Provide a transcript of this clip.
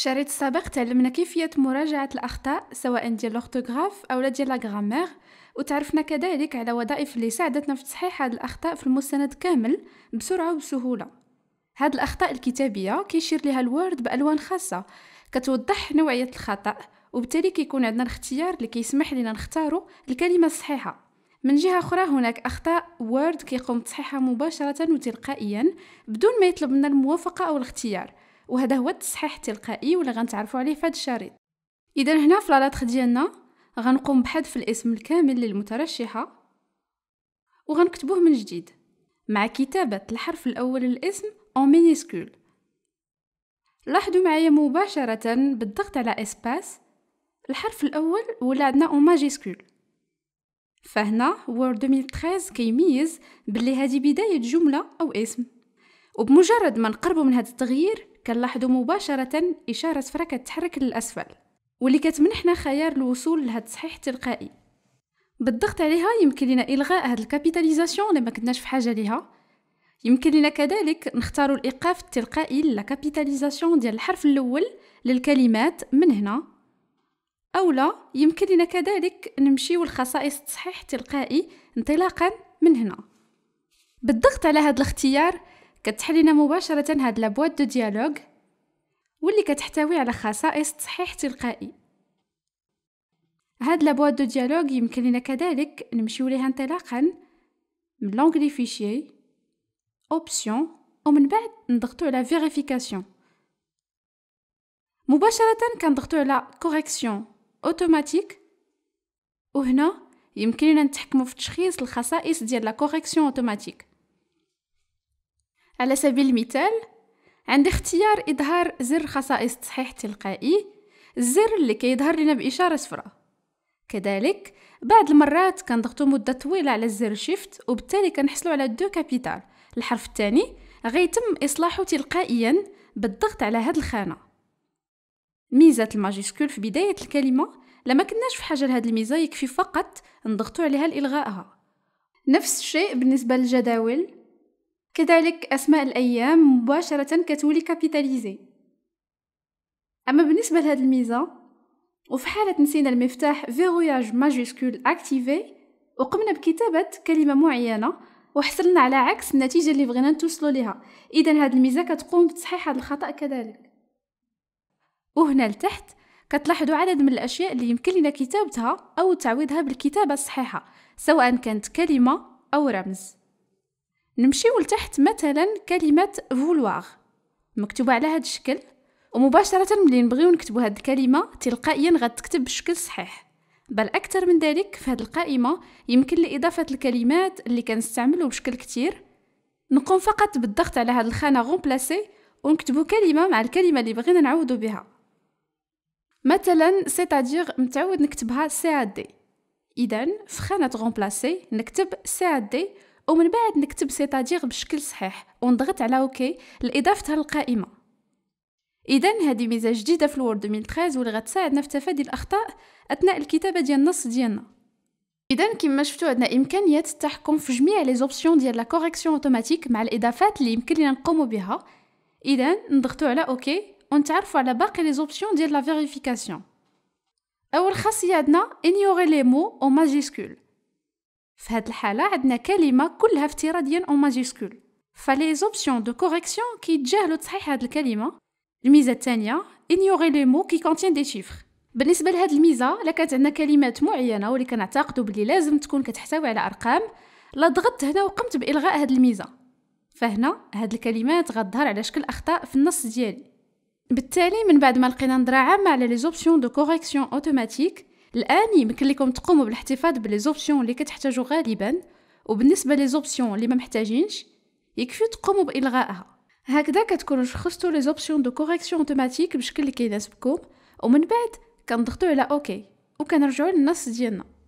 الشريط السابق تعلمنا كيفية مراجعة الأخطاء سواء ديال لوغتوغراف أو ديال لاغرامير وتعرفنا كذلك على وظائف اللي ساعدتنا في تصحيح هاد الأخطاء في المستند كامل بسرعة وبسهولة هاد الأخطاء الكتابية كيشير لها الوورد بألوان خاصة كتوضح نوعية الخطأ وبالتالي كيكون عندنا الاختيار اللي كيسمح لنا نختارو الكلمة الصحيحة من جهة أخرى هناك أخطاء وورد كيقوم بتصحيحها مباشرة وتلقائيا بدون ما يطلب منا الموافقة أو الاختيار وهذا هو التصحيح التلقائي واللي غنتعرفوا عليه في هذا الشريط اذا هنا في لاطخ ديالنا غنقوم بحذف الاسم الكامل للمترشحه وغنكتبوه من جديد مع كتابه الحرف الاول للاسم اون مينيسكول لاحظوا معايا مباشره بالضغط على اسباس الحرف الاول ولا عندنا اون ماجيسكول فهنا وورد 2013 كيميز باللي هذه بدايه جمله او اسم وبمجرد ما نقربوا من هذا التغيير كنلاحظوا مباشرة إشارة فركة كتحرك للأسفل واللي كتمنحنا خيار الوصول لهذا التصحيح التلقائي بالضغط عليها يمكن لنا إلغاء هذه الكابيتاليزاسيون لما كناش في حاجة ليها يمكن لنا كذلك نختار الإيقاف التلقائي للكابيتاليزاسيون ديال الحرف الأول للكلمات من هنا أو لا يمكن لنا كذلك نمشيو لخصائص التصحيح التلقائي انطلاقا من هنا بالضغط على هذا الاختيار كتحل مباشرة هاد لابوات دو ديالوغ واللي كتحتوي على خصائص تصحيح تلقائي هاد لابوات دو ديالوغ يمكن لنا كذلك نمشيو ليها انطلاقا من لونغلي فيشي اوبسيون ومن بعد نضغطو على فيريفيكاسيون مباشرة كنضغطو على كوريكسيون اوتوماتيك وهنا يمكننا نتحكمو في تشخيص الخصائص ديال لا كوريكسيون اوتوماتيك على سبيل المثال عند اختيار إظهار زر خصائص تصحيح تلقائي الزر اللي كيظهر لنا بإشارة صفراء كذلك بعض المرات كنضغطو مدة طويلة على الزر شيفت وبالتالي كنحصلو على دو كابيتال الحرف الثاني غيتم إصلاحه تلقائيا بالضغط على هاد الخانة ميزة الماجيسكول في بداية الكلمة لما كناش في حاجة لهاد الميزة يكفي فقط نضغطو عليها لإلغائها نفس الشيء بالنسبة للجداول كذلك أسماء الأيام مباشرة كتولي كابيتاليزي أما بالنسبة لهذه الميزة وفي حالة نسينا المفتاح فيغوياج ماجيسكول أكتيفي وقمنا بكتابة كلمة معينة وحصلنا على عكس النتيجة اللي بغينا نتوصلوا لها إذا هذه الميزة كتقوم بتصحيح هذا الخطأ كذلك وهنا لتحت كتلاحظوا عدد من الأشياء اللي يمكن لنا كتابتها أو تعويضها بالكتابة الصحيحة سواء كانت كلمة أو رمز نمشيو لتحت مثلا كلمة فولوار مكتوبة على هذا الشكل ومباشرة ملي نبغيو نكتبو هاد الكلمة تلقائيا غتكتب بشكل صحيح بل أكثر من ذلك في هاد القائمة يمكن لإضافة الكلمات اللي كنستعملو بشكل كتير نقوم فقط بالضغط على هاد الخانة غومبلاسي ونكتبو كلمة مع الكلمة اللي بغينا نعوضو بها مثلا سيتادير متعود نكتبها سي اذا في خانة غومبلاسي نكتب سي ومن بعد نكتب سيتادير بشكل صحيح ونضغط على اوكي لاضافتها للقائمه اذا هذه ميزه جديده في الوورد 2013 واللي غتساعدنا في تفادي الاخطاء اثناء الكتابه ديال النص ديالنا اذا كما شفتوا عندنا امكانيه التحكم في جميع لي زوبسيون ديال لا كوريكسيون اوتوماتيك مع الاضافات اللي يمكن لنا نقوموا بها اذا نضغطوا على اوكي ونتعرفوا على باقي لي زوبسيون ديال لا فيريفيكاسيون اول خاصيه عندنا انيوري لي مو او ماجيسكول في هاد الحالة عندنا كلمة كلها افتراضيا أو ماجيسكول فلي زوبسيون دو كوريكسيون كيتجاهلوا تصحيح هاد الكلمة الميزة الثانية ignorer لي مو كي كونتين دي شيفر بالنسبة لهاد الميزة لكانت عندنا كلمات معينة واللي كنعتقدوا بلي لازم تكون كتحتوي على أرقام لا ضغطت هنا وقمت بإلغاء هاد الميزة فهنا هاد الكلمات غتظهر على شكل أخطاء في النص ديالي بالتالي من بعد ما لقينا نظرة عامة على لي زوبسيون دو كوريكسيون اوتوماتيك الان يمكن لكم تقوموا بالاحتفاظ بلي زوبسيون اللي كتحتاجوا غالبا وبالنسبه لي زوبسيون اللي ما محتاجينش يكفي تقوموا بالغائها هكذا كتكونوا شخصتوا لي زوبسيون دو كوريكسيون اوتوماتيك بشكل اللي كيناسبكم ومن بعد كنضغطوا على اوكي وكنرجعوا للنص ديالنا